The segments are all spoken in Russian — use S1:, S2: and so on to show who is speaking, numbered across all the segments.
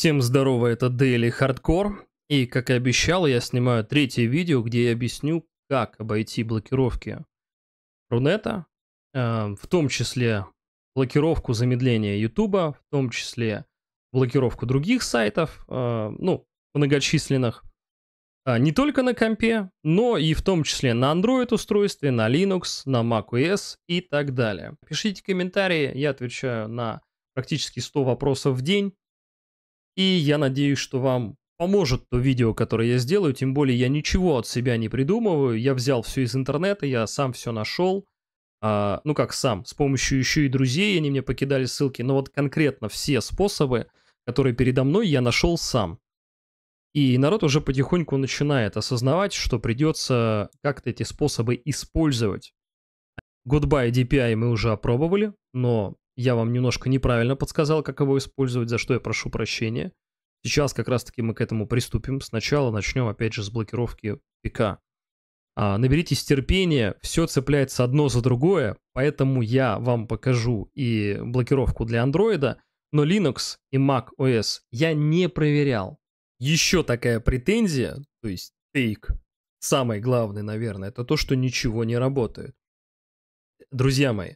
S1: Всем здорово, это Daily Hardcore. И, как и обещал, я снимаю третье видео, где я объясню, как обойти блокировки Рунета, э, в том числе блокировку замедления YouTube, в том числе блокировку других сайтов, э, ну, многочисленных, а, не только на компе, но и в том числе на Android устройстве, на Linux, на macOS и так далее. Пишите комментарии, я отвечаю на практически 100 вопросов в день. И я надеюсь, что вам поможет то видео, которое я сделаю, тем более я ничего от себя не придумываю, я взял все из интернета, я сам все нашел, а, ну как сам, с помощью еще и друзей, они мне покидали ссылки, но вот конкретно все способы, которые передо мной, я нашел сам. И народ уже потихоньку начинает осознавать, что придется как-то эти способы использовать. Goodbye DPI мы уже опробовали, но я вам немножко неправильно подсказал, как его использовать, за что я прошу прощения. Сейчас как раз-таки мы к этому приступим. Сначала начнем опять же с блокировки пика. А, наберитесь терпения, все цепляется одно за другое, поэтому я вам покажу и блокировку для Android, но Linux и Mac OS я не проверял. Еще такая претензия, то есть тейк, самый главный, наверное, это то, что ничего не работает. Друзья мои,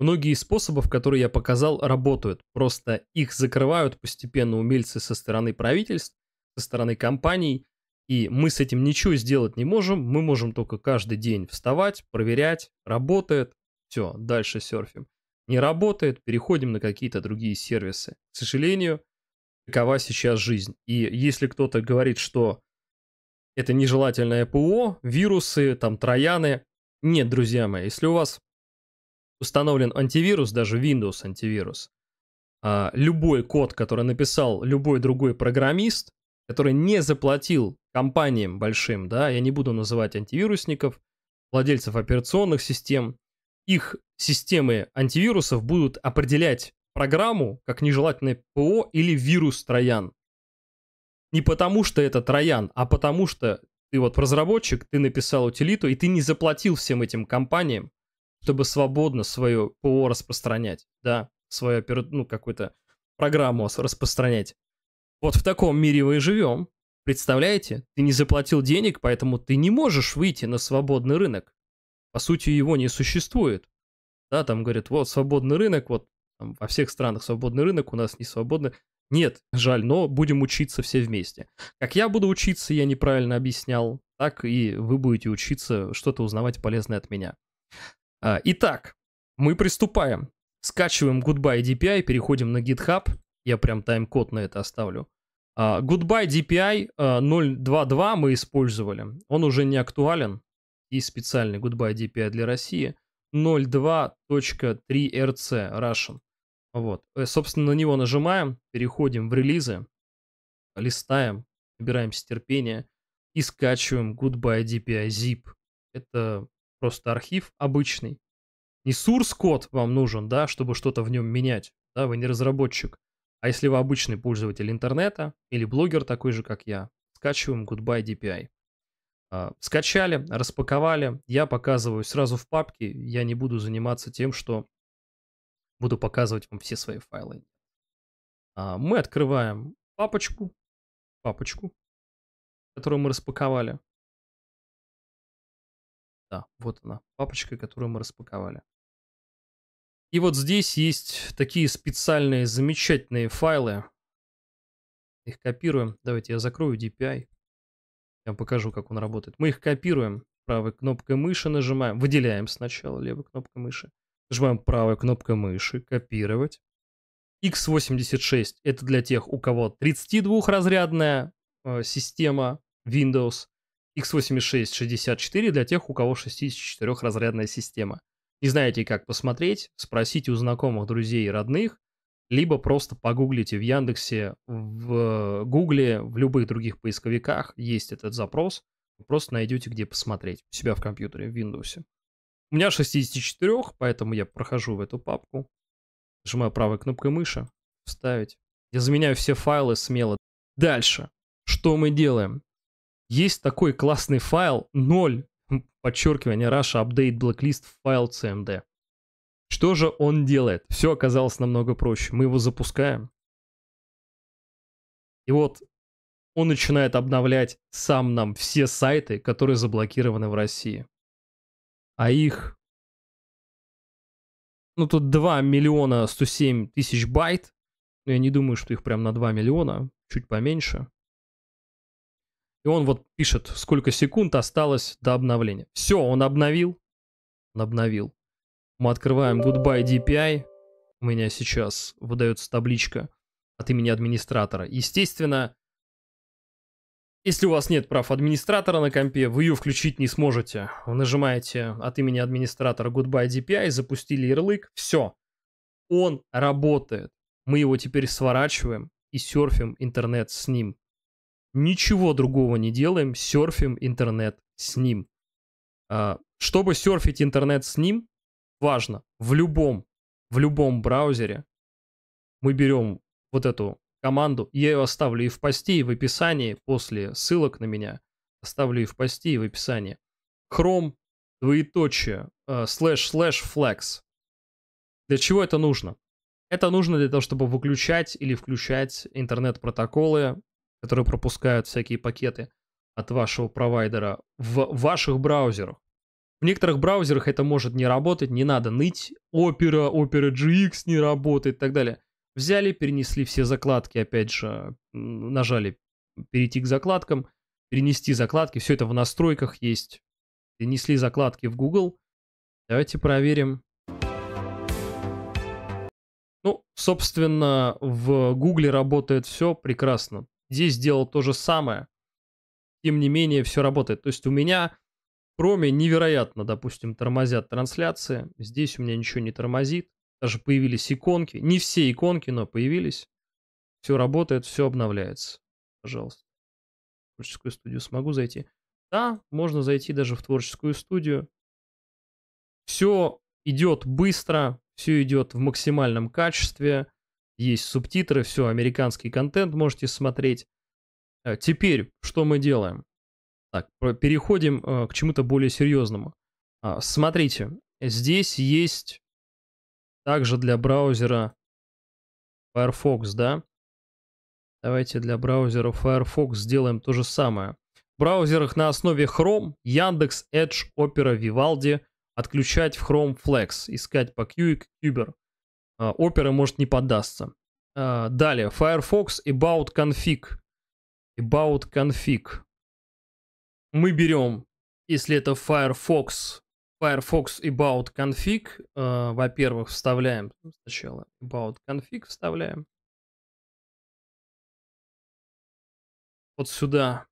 S1: Многие способы, способов, которые я показал, работают, просто их закрывают постепенно умельцы со стороны правительств, со стороны компаний, и мы с этим ничего сделать не можем, мы можем только каждый день вставать, проверять, работает, все, дальше серфим. Не работает, переходим на какие-то другие сервисы. К сожалению, такова сейчас жизнь. И если кто-то говорит, что это нежелательное ПО, вирусы, там, трояны, нет, друзья мои, если у вас установлен антивирус, даже Windows антивирус, а, любой код, который написал любой другой программист, который не заплатил компаниям большим, да, я не буду называть антивирусников, владельцев операционных систем, их системы антивирусов будут определять программу как нежелательное ПО или вирус троян. Не потому что это троян, а потому что ты вот разработчик, ты написал утилиту, и ты не заплатил всем этим компаниям, чтобы свободно свое ПО распространять, да, свою ну, какую-то программу распространять. Вот в таком мире мы и живем. Представляете? Ты не заплатил денег, поэтому ты не можешь выйти на свободный рынок. По сути, его не существует. Да, там говорят, вот свободный рынок, вот там, во всех странах свободный рынок, у нас не свободный. Нет, жаль, но будем учиться все вместе. Как я буду учиться, я неправильно объяснял, так и вы будете учиться что-то узнавать полезное от меня. А, итак, мы приступаем. Скачиваем Goodbye DPI, переходим на GitHub. Я прям тайм-код на это оставлю. А, Goodbye DPI 0.2.2 а, мы использовали. Он уже не актуален. и специальный Goodbye DPI для России. 0.2.3RC Russian. Вот. Э, собственно, на него нажимаем, переходим в релизы, листаем, набираемся терпения и скачиваем Goodbye DPI Zip. Это Просто архив обычный. Не source-код вам нужен, да, чтобы что-то в нем менять. Да, вы не разработчик. А если вы обычный пользователь интернета или блогер такой же, как я, скачиваем Goodbye DPI. А, скачали, распаковали. Я показываю сразу в папке. Я не буду заниматься тем, что буду показывать вам все свои файлы. А, мы открываем папочку, папочку, которую мы распаковали. Да, вот она, папочка, которую мы распаковали. И вот здесь есть такие специальные замечательные файлы. Их копируем. Давайте я закрою DPI. Я вам покажу, как он работает. Мы их копируем. Правой кнопкой мыши нажимаем. Выделяем сначала левой кнопкой мыши. Нажимаем правой кнопкой мыши. Копировать. x86 это для тех, у кого 32-разрядная э, система Windows x86-64 для тех, у кого 64-разрядная система. Не знаете, как посмотреть, спросите у знакомых, друзей и родных, либо просто погуглите в Яндексе, в э, Гугле, в любых других поисковиках есть этот запрос, вы просто найдете, где посмотреть у себя в компьютере, в Windows. У меня 64, поэтому я прохожу в эту папку, нажимаю правой кнопкой мыши, вставить. Я заменяю все файлы смело. Дальше. Что мы делаем? Есть такой классный файл 0, подчеркивание, Russia Update Blacklist файл CMD. Что же он делает? Все оказалось намного проще. Мы его запускаем. И вот он начинает обновлять сам нам все сайты, которые заблокированы в России. А их... Ну, тут 2 миллиона 107 тысяч байт. Но ну, я не думаю, что их прям на 2 миллиона, чуть поменьше. И он вот пишет, сколько секунд осталось до обновления. Все, он обновил. Он обновил. Мы открываем Goodbye DPI. У меня сейчас выдается табличка от имени администратора. Естественно, если у вас нет прав администратора на компе, вы ее включить не сможете. Вы нажимаете от имени администратора Goodbye DPI, запустили ярлык, все. Он работает. Мы его теперь сворачиваем и серфим интернет с ним ничего другого не делаем, серфим интернет с ним. А, чтобы серфить интернет с ним, важно, в любом, в любом браузере мы берем вот эту команду, я ее оставлю и в посте, и в описании, после ссылок на меня, оставлю и в посте, и в описании. Chrome, двоеточие, э, слэш, слэш, flex. Для чего это нужно? Это нужно для того, чтобы выключать или включать интернет-протоколы которые пропускают всякие пакеты от вашего провайдера в ваших браузерах. В некоторых браузерах это может не работать, не надо ныть. Opera, Opera GX не работает и так далее. Взяли, перенесли все закладки, опять же, нажали перейти к закладкам, перенести закладки, все это в настройках есть. Перенесли закладки в Google. Давайте проверим. Ну, собственно, в google работает все прекрасно здесь делал то же самое. Тем не менее, все работает. То есть у меня, кроме невероятно, допустим, тормозят трансляции, здесь у меня ничего не тормозит. Даже появились иконки. Не все иконки, но появились. Все работает, все обновляется. Пожалуйста. В творческую студию смогу зайти. Да, можно зайти даже в творческую студию. Все идет быстро, все идет в максимальном качестве. Есть субтитры, все, американский контент можете смотреть. Э, теперь, что мы делаем? Так, переходим э, к чему-то более серьезному. А, смотрите, здесь есть также для браузера Firefox, да? Давайте для браузера Firefox сделаем то же самое. В браузерах на основе Chrome, Яндекс, Edge, Opera, Vivaldi отключать в Chrome Flex, искать по Q и Kuber. А, опера может не поддастся. А, далее, Firefox about config. About config. Мы берем, если это Firefox, Firefox about config, а, во-первых, вставляем сначала about config вставляем. Вот сюда.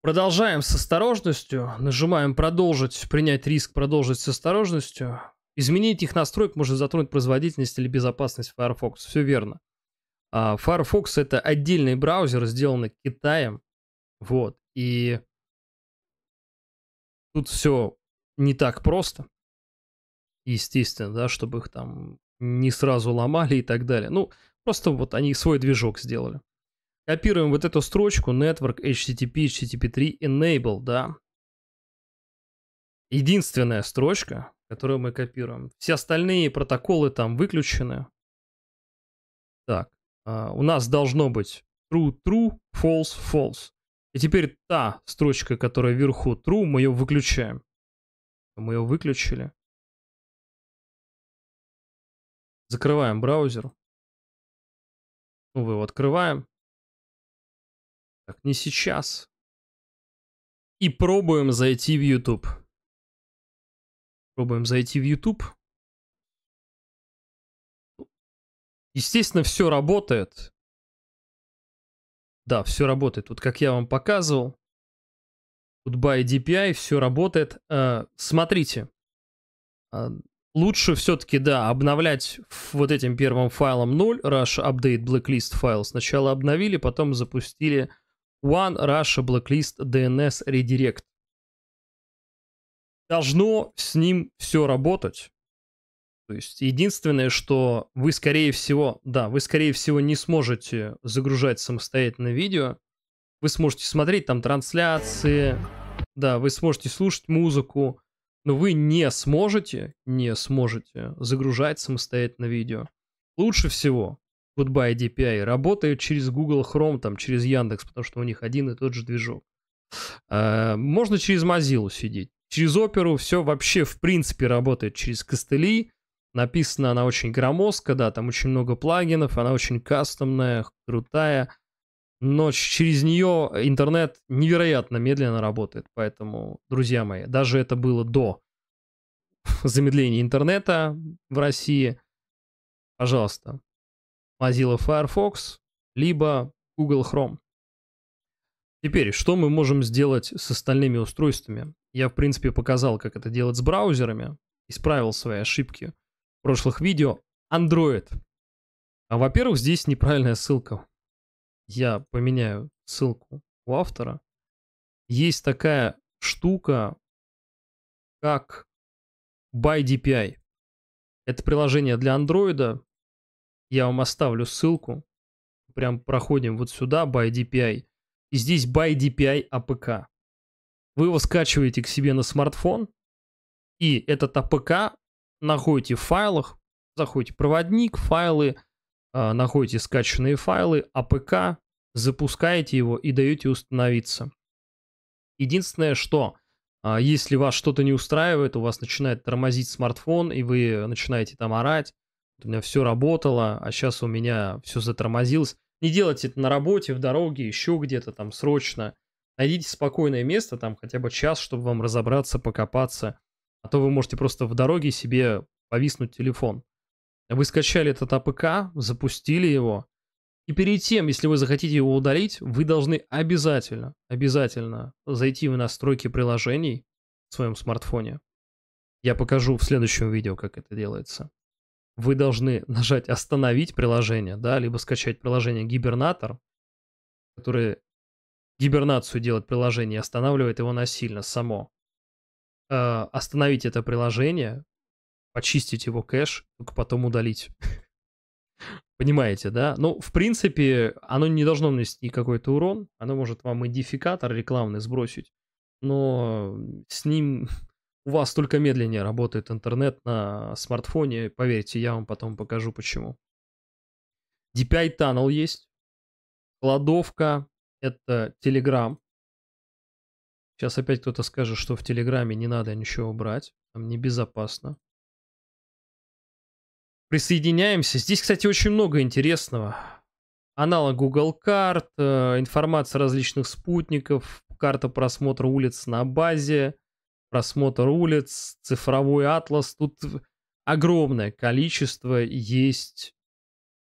S1: Продолжаем с осторожностью. Нажимаем продолжить, принять риск, продолжить с осторожностью. Изменить их настроек может затронуть производительность или безопасность Firefox. Все верно. А, Firefox это отдельный браузер, сделанный Китаем. Вот. И тут все не так просто. Естественно, да, чтобы их там не сразу ломали и так далее. Ну, просто вот они свой движок сделали. Копируем вот эту строчку network http http3 enable, да. Единственная строчка, которую мы копируем. Все остальные протоколы там выключены. Так, а, у нас должно быть true, true, false, false. И теперь та строчка, которая вверху true, мы ее выключаем. Мы ее выключили. Закрываем браузер. Ну, вы его открываем. Так, не сейчас. И пробуем зайти в YouTube. Пробуем зайти в YouTube. Естественно, все работает. Да, все работает. Вот как я вам показывал. Goodbye DPI, все работает. Э, смотрите. Э, лучше все-таки, да, обновлять вот этим первым файлом 0, Russia Update Blacklist файл. Сначала обновили, потом запустили One Russia Blacklist DNS Redirect должно с ним все работать. То есть единственное, что вы, скорее всего, да, вы, скорее всего, не сможете загружать самостоятельно видео. Вы сможете смотреть там трансляции, да, вы сможете слушать музыку, но вы не сможете, не сможете загружать самостоятельно видео. Лучше всего Goodbye DPI работает через Google Chrome, там, через Яндекс, потому что у них один и тот же движок. Э, можно через Mozilla сидеть, Через оперу все вообще в принципе работает через костыли. Написана она очень громоздко, да, там очень много плагинов, она очень кастомная, крутая. Но через нее интернет невероятно медленно работает. Поэтому, друзья мои, даже это было до замедления интернета в России. Пожалуйста, Mozilla Firefox, либо Google Chrome. Теперь, что мы можем сделать с остальными устройствами? Я, в принципе, показал, как это делать с браузерами, исправил свои ошибки в прошлых видео. Android. А, во-первых, здесь неправильная ссылка. Я поменяю ссылку у автора. Есть такая штука, как ByDPI. Это приложение для Android. Я вам оставлю ссылку. Прям проходим вот сюда, ByDPI. И здесь ByDPI APK. А вы его скачиваете к себе на смартфон, и этот АПК находите в файлах, заходите в проводник, файлы, а, находите скачанные файлы, АПК, запускаете его и даете установиться. Единственное, что а, если вас что-то не устраивает, у вас начинает тормозить смартфон, и вы начинаете там орать, у меня все работало, а сейчас у меня все затормозилось. Не делайте это на работе, в дороге, еще где-то там срочно – Найдите спокойное место, там хотя бы час, чтобы вам разобраться, покопаться. А то вы можете просто в дороге себе повиснуть телефон. Вы скачали этот АПК, запустили его. И перед тем, если вы захотите его удалить, вы должны обязательно, обязательно зайти в настройки приложений в своем смартфоне. Я покажу в следующем видео, как это делается. Вы должны нажать «Остановить приложение», да, либо скачать приложение «Гибернатор», которое гибернацию делать приложение, останавливает его насильно само. Э, остановить это приложение, почистить его кэш, только потом удалить. Понимаете, да? Ну, в принципе, оно не должно нанести какой-то урон. Оно может вам идификатор рекламный сбросить. Но с ним у вас только медленнее работает интернет на смартфоне. Поверьте, я вам потом покажу почему. DPI Tunnel есть. Кладовка, это Telegram. Сейчас опять кто-то скажет, что в Телеграме не надо ничего брать, там небезопасно. Присоединяемся. Здесь, кстати, очень много интересного. Аналог Google карт, э, информация различных спутников, карта просмотра улиц на базе, просмотр улиц, цифровой атлас. Тут огромное количество есть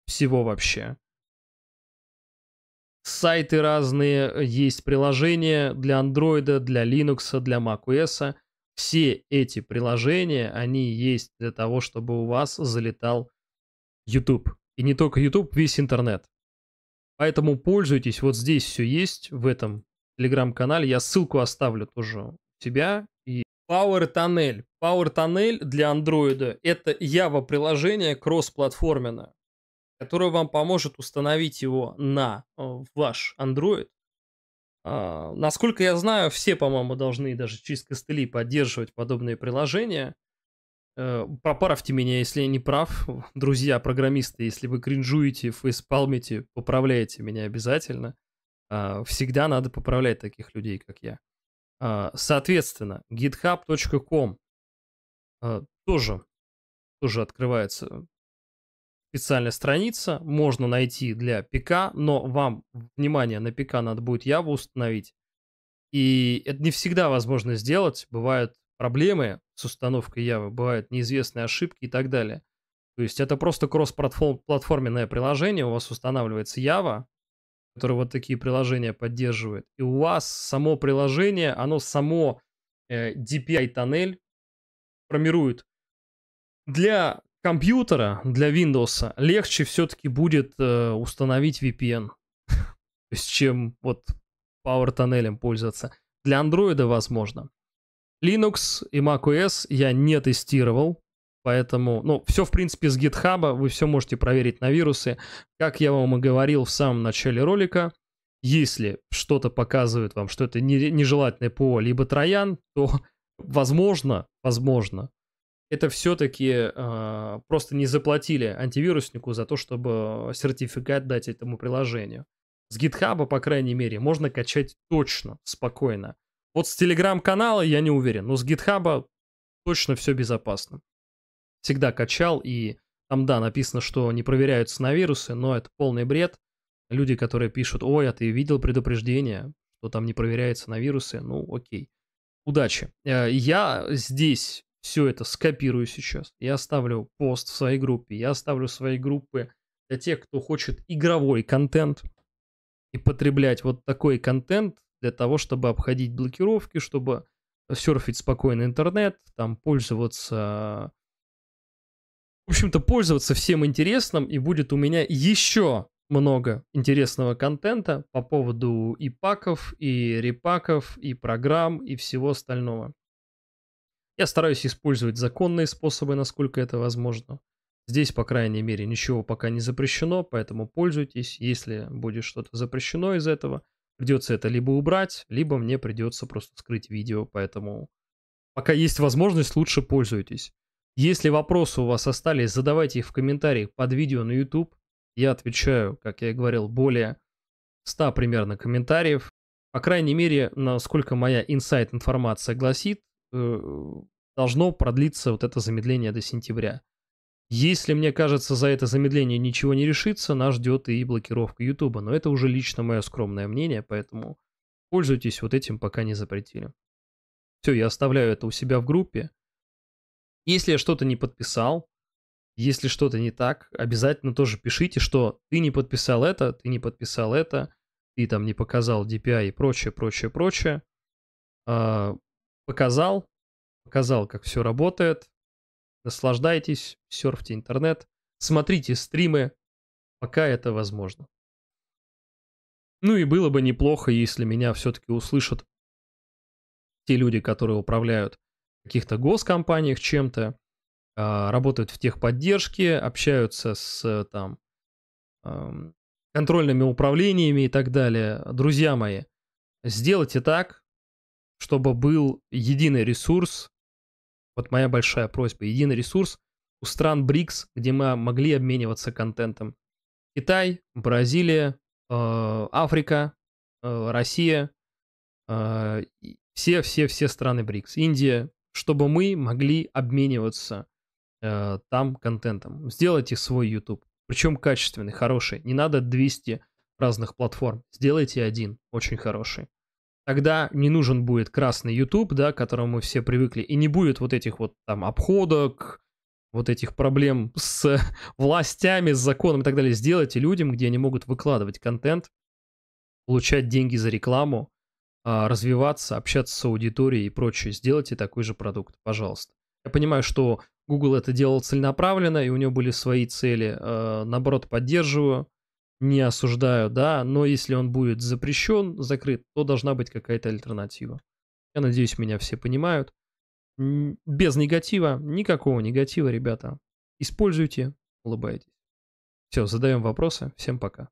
S1: всего вообще сайты разные, э, есть приложения для Android, для Linux, для macOS. Все эти приложения, они есть для того, чтобы у вас залетал YouTube. И не только YouTube, весь интернет. Поэтому пользуйтесь, вот здесь все есть, в этом телеграм-канале. Я ссылку оставлю тоже у тебя. И Power Tunnel. Power Tunnel для Android это Java-приложение кроссплатформенное которая вам поможет установить его на э, ваш Android. А, насколько я знаю, все, по-моему, должны даже через костыли поддерживать подобные приложения. Э, меня, если я не прав. Друзья, программисты, если вы кринжуете, фейспалмите, поправляйте меня обязательно. А, всегда надо поправлять таких людей, как я. А, э, соответственно, github.com тоже, тоже открывается специальная страница, можно найти для ПК, но вам, внимание, на ПК надо будет Яву установить. И это не всегда возможно сделать, бывают проблемы с установкой Явы, бывают неизвестные ошибки и так далее. То есть это просто кросс-платформенное приложение, у вас устанавливается Java, которое вот такие приложения поддерживает, и у вас само приложение, оно само э, DPI-тоннель формирует для компьютера для Windows легче все-таки будет э, установить VPN, с чем вот Power тоннелем пользоваться. Для Android возможно. Linux и macOS я не тестировал, поэтому, ну, все, в принципе, с GitHub, вы все можете проверить на вирусы. Как я вам и говорил в самом начале ролика, если что-то показывает вам, что это нежелательное ПО, либо троян, то возможно, возможно, это все-таки э, а, просто не заплатили антивируснику за то, чтобы а, сертификат дать этому приложению. С GitHub, по крайней мере, можно качать точно, спокойно. Вот с телеграм-канала я не уверен, но с GitHub точно все безопасно. Всегда качал, и там, да, написано, что не проверяются на вирусы, но это полный бред. Люди, которые пишут, ой, а ты видел предупреждение, что там не проверяется на вирусы, ну окей. Удачи. Э, я здесь все это скопирую сейчас. Я оставлю пост в своей группе, я оставлю свои группы для тех, кто хочет игровой контент и потреблять вот такой контент для того, чтобы обходить блокировки, чтобы серфить спокойно интернет, там пользоваться... В общем-то, пользоваться всем интересным, и будет у меня еще много интересного контента по поводу и паков, и репаков, и программ, и всего остального. Я стараюсь использовать законные способы, насколько это возможно. Здесь, по крайней мере, ничего пока не запрещено, поэтому пользуйтесь. Если будет что-то запрещено из этого, придется это либо убрать, либо мне придется просто скрыть видео, поэтому пока есть возможность, лучше пользуйтесь. Если вопросы у вас остались, задавайте их в комментариях под видео на YouTube. Я отвечаю, как я и говорил, более 100 примерно комментариев. По крайней мере, насколько моя инсайт-информация гласит, э, должно продлиться вот это замедление до сентября. Если, мне кажется, за это замедление ничего не решится, нас ждет и блокировка YouTube. Но это уже лично мое скромное мнение, поэтому пользуйтесь вот этим, пока не запретили. Все, я оставляю это у себя в группе. Если я что-то не подписал, если что-то не так, обязательно тоже пишите, что ты не подписал это, ты не подписал это, ты там не показал DPI и прочее, прочее, прочее. А, показал, показал, как все работает. Наслаждайтесь, серфьте интернет, смотрите стримы, пока это возможно. Ну и было бы неплохо, если меня все-таки услышат те люди, которые управляют каких-то госкомпаниях чем-то, а, работают в техподдержке, общаются с там контрольными управлениями и так далее. Друзья мои, сделайте так, чтобы был единый ресурс, вот моя большая просьба, единый ресурс у стран БРИКС, где мы могли обмениваться контентом. Китай, Бразилия, э, Африка, э, Россия, все-все-все э, страны БРИКС, Индия, чтобы мы могли обмениваться там контентом. Сделайте свой YouTube, причем качественный, хороший. Не надо 200 разных платформ. Сделайте один, очень хороший тогда не нужен будет красный YouTube, да, к которому мы все привыкли, и не будет вот этих вот там обходок, вот этих проблем с властями, с законом и так далее. Сделайте людям, где они могут выкладывать контент, получать деньги за рекламу, а, развиваться, общаться с аудиторией и прочее. Сделайте такой же продукт, пожалуйста. Я понимаю, что Google это делал целенаправленно, и у него были свои цели. А, наоборот, поддерживаю не осуждаю, да, но если он будет запрещен, закрыт, то должна быть какая-то альтернатива. Я надеюсь, меня все понимают. Без негатива, никакого негатива, ребята. Используйте, улыбайтесь. Все, задаем вопросы. Всем пока.